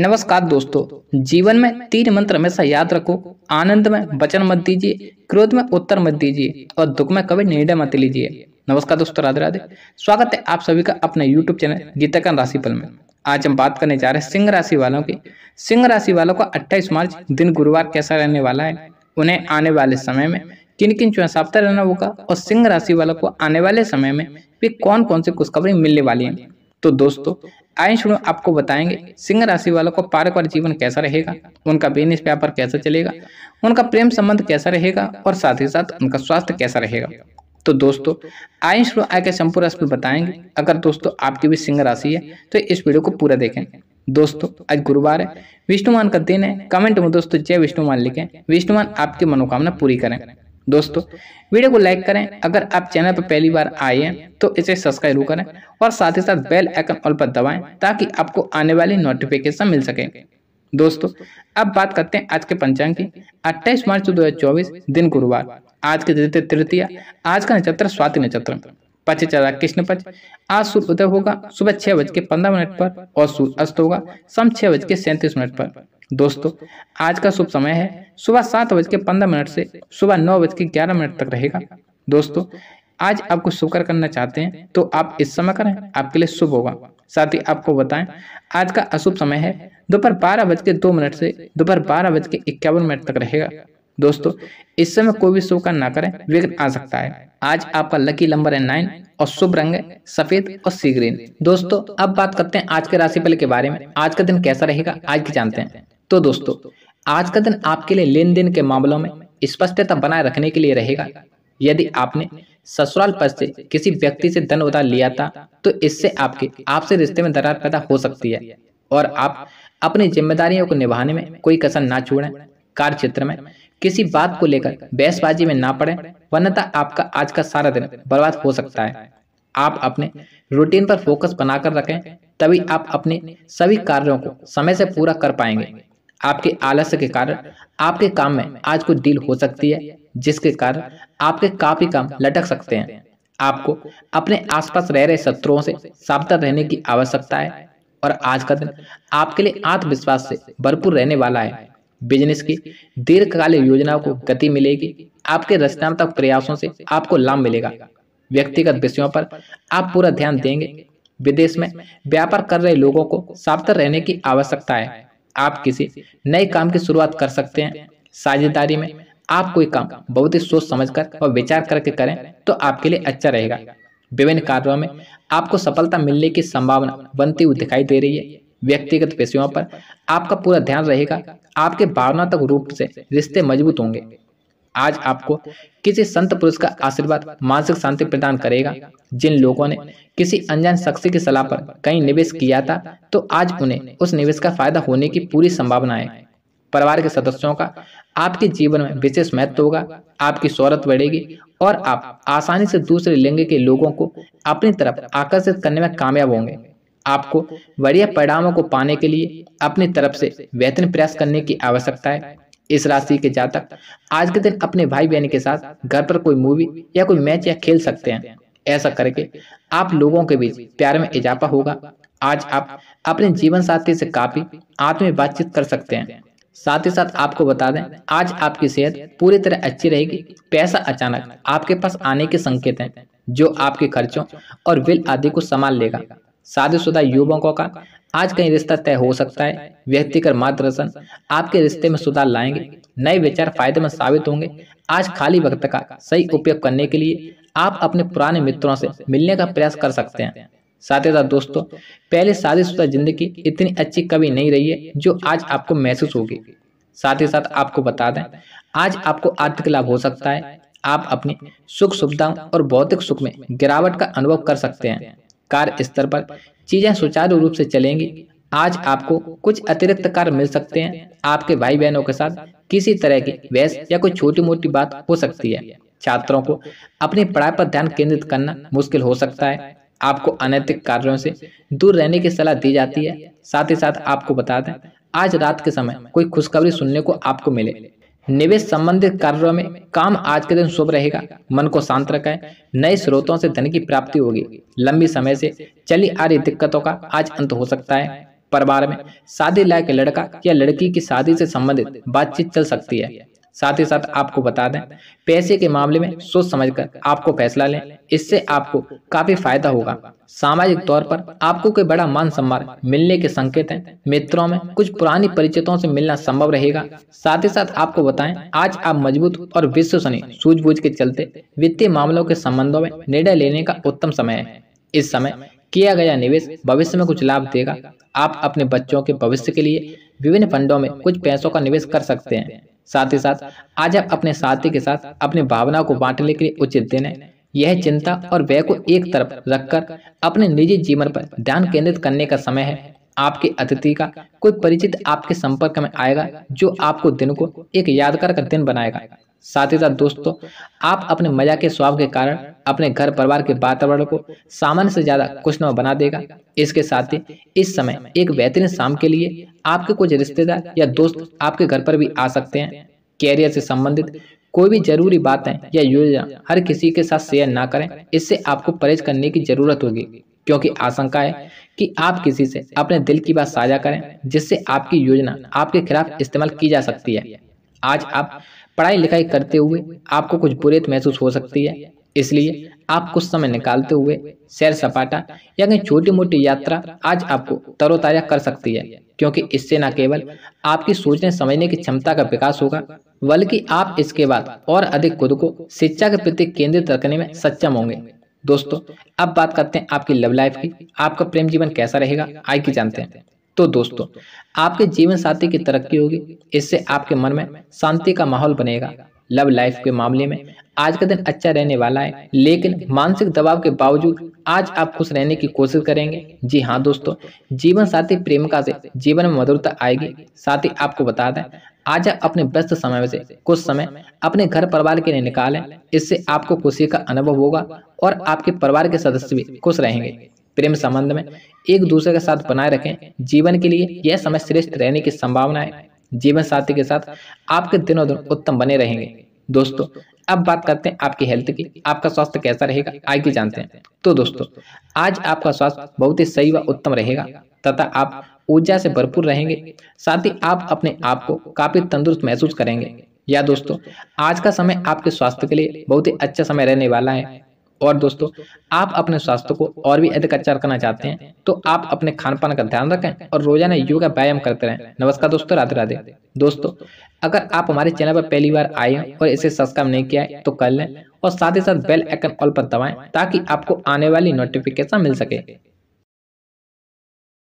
नमस्कार दोस्तों जीवन में तीन मंत्र हमेशा याद रखो आनंद में वचन मत दीजिए क्रोध में उत्तर मत दीजिए और दुख में कभी निर्णय मत लीजिए नमस्कार दोस्तों राधे राधे स्वागत है आप सभी का अपने YouTube चैनल गीताकन राशिफल में आज हम बात करने जा रहे हैं सिंह राशि वालों की सिंह राशि वालों का अट्ठाईस मार्च दिन गुरुवार कैसा रहने वाला है उन्हें आने वाले समय में किन किन सावधान रहना होगा और सिंह राशि वालों को आने वाले समय में भी कौन कौन सी खुशखबरी मिलने वाली है तो दोस्तों आए शुरू आपको बताएंगे सिंह राशि वालों को पारिवारिक जीवन कैसा रहेगा उनका बिजनेस व्यापार कैसा चलेगा उनका प्रेम संबंध कैसा रहेगा और साथ ही साथ उनका स्वास्थ्य कैसा रहेगा तो दोस्तों आय शुरू आय के संपूर्ण राशि बताएंगे अगर दोस्तों आपकी भी सिंह राशि है तो इस वीडियो को पूरा देखें दोस्तों आज गुरुवार है विष्णुमान का दिन है कमेंट में दोस्तों जय विष्णुमान लिखें विष्णुमान आपकी मनोकामना पूरी करें दोस्तों वीडियो को लाइक करें अगर आप चैनल पर पहली बार आए हैं तो इसे सब्सक्राइब करें और साथ ही साथ बेल आइकन ऑल पर दबाएं ताकि आपको आने वाली नोटिफिकेशन मिल सके दोस्तों अब बात करते हैं आज के पंचांग की 28 मार्च 2024 दिन गुरुवार आज के द्वितीय तृतीय आज का नक्षत्र स्वाति नक्षत्र पच चला कृष्ण पक्ष आज सूर्य उदय होगा सुबह छह बज के पंद्रह मिनट पर और सूर्य अस्त होगा शाम छह बज के सैंतीस मिनट पर दोस्तों आज का शुभ समय है सुबह सात बज के पंद्रह मिनट से सुबह नौ बज के ग्यारह मिनट तक रहेगा दोस्तों आज आप कुछ शुक्र करना चाहते हैं तो आप इस समय करें आपके लिए शुभ होगा साथ ही आपको बताएं आज का अशुभ समय है दोपहर बारह बज के दो मिनट से दोपहर बारह बज के इक्यावन मिनट तक रहेगा दोस्तों इस समय कोई भी शुभ कार्य ना करें विघ्न आ सकता है आज आपका लकी नंबर है नाइन और शुभ रंग है सफेद और सी ग्रीन दोस्तों अब बात करते हैं आज के राशिफल के बारे में आज का दिन कैसा रहेगा आज की जानते हैं तो दोस्तों आज का दिन आपके लिए लेन देन के मामलों में स्पष्टता बनाए रखने के लिए रहेगा यदि आपने ससुराल पद से किसी व्यक्ति से धन उधार लिया था तो इससे आपके आपसे रिश्ते में दरार पैदा हो सकती है और आप अपनी जिम्मेदारियों को निभाने में कोई कसर ना छोड़ें कार्य क्षेत्र में किसी बात को लेकर बहसबाजी में ना पड़े वरनता तो आपका आज का सारा दिन बर्बाद हो सकता है आप अपने रूटीन पर फोकस बनाकर रखें तभी आप अपने सभी कार्यों को समय से पूरा कर पाएंगे आपके आलस्य के कारण आपके काम में आज कोई डील हो सकती है जिसके कारण आपके काफी काम लटक सकते हैं आपको अपने आसपास रह रहे शत्रुओं से सावधान रहने की आवश्यकता है और आज का दिन आपके लिए आत्मविश्वास से भरपूर रहने वाला है बिजनेस की दीर्घकालीन योजनाओं को गति मिलेगी आपके रचनात्मक प्रयासों से आपको लाभ मिलेगा व्यक्तिगत विषयों पर आप पूरा ध्यान देंगे विदेश में व्यापार कर रहे लोगों को सावधान रहने की आवश्यकता है आप किसी नए काम की शुरुआत कर सकते हैं साझेदारी में आप कोई काम बहुत ही सोच समझकर और विचार करके करें तो आपके लिए अच्छा रहेगा विभिन्न कार्यों में आपको सफलता मिलने की संभावना बनती हुई दिखाई दे रही है व्यक्तिगत विषयों पर आपका पूरा ध्यान रहेगा आपके भावनात्मक रूप से रिश्ते मजबूत होंगे आज आपको किसी संत पुरुष का आशीर्वाद मानसिक शांति प्रदान करेगा जिन लोगों ने किसी अनजान शख्स की सलाह पर कहीं निवेश किया था तो आज उन्हें उस निवेश का फायदा होने की पूरी संभावना है परिवार के सदस्यों का आपके जीवन में विशेष महत्व होगा आपकी शोहरत बढ़ेगी और आप आसानी से दूसरे लिंग के लोगों को अपनी तरफ आकर्षित करने में कामयाब होंगे आपको बढ़िया परिणामों को पाने के लिए अपनी तरफ से बेहतरीन प्रयास करने की आवश्यकता है इस राशि के जातक आज के दिन अपने भाई बहन के साथ घर पर कोई मूवी या कोई मैच या खेल सकते हैं ऐसा करके आप लोगों के बीच प्यार में इजाफा होगा आज आप अपने जीवन साथी से काफी आत्मीय बातचीत कर सकते हैं साथ ही साथ आपको बता दें आज आपकी सेहत पूरी तरह अच्छी रहेगी पैसा अचानक आपके पास आने के संकेत हैं जो आपके खर्चों और बिल आदि को संभाल लेगा शादीशुदा युवकों का आज कहीं रिश्ता तय हो सकता है व्यक्ति कर मार्गदर्शन आपके रिश्ते में सुधार लाएंगे नए विचार फायदेमंद साबित होंगे आज खाली वक्त का सही उपयोग करने के लिए आप अपने पुराने मित्रों से मिलने का प्रयास कर सकते हैं साथ ही साथ दोस्तों पहले शादीशुदा जिंदगी इतनी अच्छी कभी नहीं रही है जो आज आपको महसूस होगी साथ ही साथ आपको बता दें आज आपको आर्थिक लाभ हो सकता है आप अपनी सुख सुविधाओं और भौतिक सुख में गिरावट का अनुभव कर सकते हैं कार्य स्तर पर चीज़ें सुचारू रूप से चलेंगी आज आपको कुछ अतिरिक्त कार्य मिल सकते हैं आपके भाई बहनों के साथ किसी तरह की बहस या कोई छोटी मोटी बात हो सकती है छात्रों को अपनी पढ़ाई पर ध्यान केंद्रित करना मुश्किल हो सकता है आपको अनैतिक कार्यों से दूर रहने की सलाह दी जाती है साथ ही साथ आपको बता दें आज रात के समय कोई खुशखबरी सुनने को आपको मिले निवेश संबंधित कार्यों में काम आज के दिन शुभ रहेगा मन को शांत रखें नए स्रोतों से धन की प्राप्ति होगी लंबी समय से चली आ रही दिक्कतों का आज अंत हो सकता है परिवार में शादी लायक लड़का या लड़की की शादी से संबंधित बातचीत चल सकती है साथ ही साथ आपको बता दें पैसे के मामले में सोच समझकर आपको फैसला लें इससे आपको काफी फायदा होगा सामाजिक तौर पर आपको कोई बड़ा मान सम्मान मिलने के संकेत हैं मित्रों में कुछ पुरानी परिचितों से मिलना संभव रहेगा साथ ही साथ आपको बताएं आज आप मजबूत और विश्वसनीय सूझबूझ के चलते वित्तीय मामलों के संबंधों में निर्णय लेने का उत्तम समय है इस समय किया गया निवेश भविष्य में कुछ लाभ देगा आप अपने बच्चों के भविष्य के लिए विभिन्न फंडों में कुछ पैसों का निवेश कर सकते हैं साथ ही साथ आज आप अपने साथी के साथ अपनी भावना को बांटने के लिए उचित दिन है यह चिंता और व्यय को एक तरफ रखकर अपने निजी जीवन पर ध्यान केंद्रित करने का समय है आपके अतिथि का कोई परिचित आपके संपर्क में आएगा जो आपको दिन को एक यादगार का दिन बनाएगा साथ ही साथ दोस्तों आप अपने मजा के स्वाब के कारण अपने घर परिवार के वातावरण को सामान्य से ज़्यादा खुशनुमा बना देगा इसके साथ ही इस समय एक बेहतरीन शाम के लिए आपके कुछ रिश्तेदार या दोस्त आपके घर पर भी आ सकते हैं कैरियर से संबंधित कोई भी जरूरी बातें या योजना हर किसी के साथ शेयर ना करें इससे आपको परहेज करने की जरूरत होगी क्योंकि आशंका है कि आप किसी से अपने दिल की बात साझा करें जिससे आपकी योजना आपके खिलाफ इस्तेमाल की जा सकती है आज आप पढ़ाई लिखाई करते हुए आपको कुछ बुरेत महसूस हो सकती है इसलिए आप कुछ समय निकालते हुए सैर सपाटा या कहीं छोटी मोटी यात्रा आज आपको तरोताजा कर सकती है क्योंकि इससे न केवल आपकी सोचने समझने की क्षमता का विकास होगा बल्कि आप इसके बाद और अधिक खुद को शिक्षा के प्रति केंद्रित रखने में सक्षम होंगे दोस्तों अब बात करते हैं आपकी लव लाइफ की आपका प्रेम जीवन कैसा रहेगा आई की जानते हैं तो दोस्तों आपके जीवन साथी की तरक्की होगी इससे आपके मन में शांति का माहौल बनेगा लव लाइफ के मामले में आज का दिन अच्छा रहने वाला है लेकिन मानसिक दबाव के बावजूद आज आप खुश रहने की कोशिश करेंगे जी हाँ दोस्तों जीवन साथी प्रेमिका से जीवन में मधुरता आएगी साथ ही आपको बता दें आज आप अपने व्यस्त समय से कुछ समय अपने घर परिवार के लिए निकालें इससे आपको खुशी का अनुभव होगा और आपके परिवार के सदस्य भी खुश रहेंगे प्रेम संबंध में एक दूसरे के साथ बनाए रखें जीवन के लिए यह समय श्रेष्ठ रहने की संभावना है जीवन साथी के साथ आपके दिनों दिन उत्तम बने रहेंगे दोस्तों अब बात करते हैं आपकी हेल्थ की आपका स्वास्थ्य कैसा रहेगा की जानते हैं तो दोस्तों आज आपका स्वास्थ्य बहुत ही सही व उत्तम रहेगा तथा आप ऊर्जा से भरपूर रहेंगे साथ ही आप अपने आप को काफ़ी तंदुरुस्त महसूस करेंगे या दोस्तों आज का समय आपके स्वास्थ्य के लिए बहुत ही अच्छा समय रहने वाला है और दोस्तों आप अपने स्वास्थ्य को और भी अधिक अच्छा रखना चाहते हैं तो आप अपने खान पान का ध्यान रखें और रोजाना योगा व्यायाम करते रहें नमस्कार दोस्तों राधे राधे दोस्तों अगर आप हमारे चैनल पर पहली बार आए हैं और इसे सब्सक्राइब नहीं किया है तो कर लें और साथ ही साथ बेल आइकन ऑल पर दबाएं ताकि आपको आने वाली नोटिफिकेशन मिल सके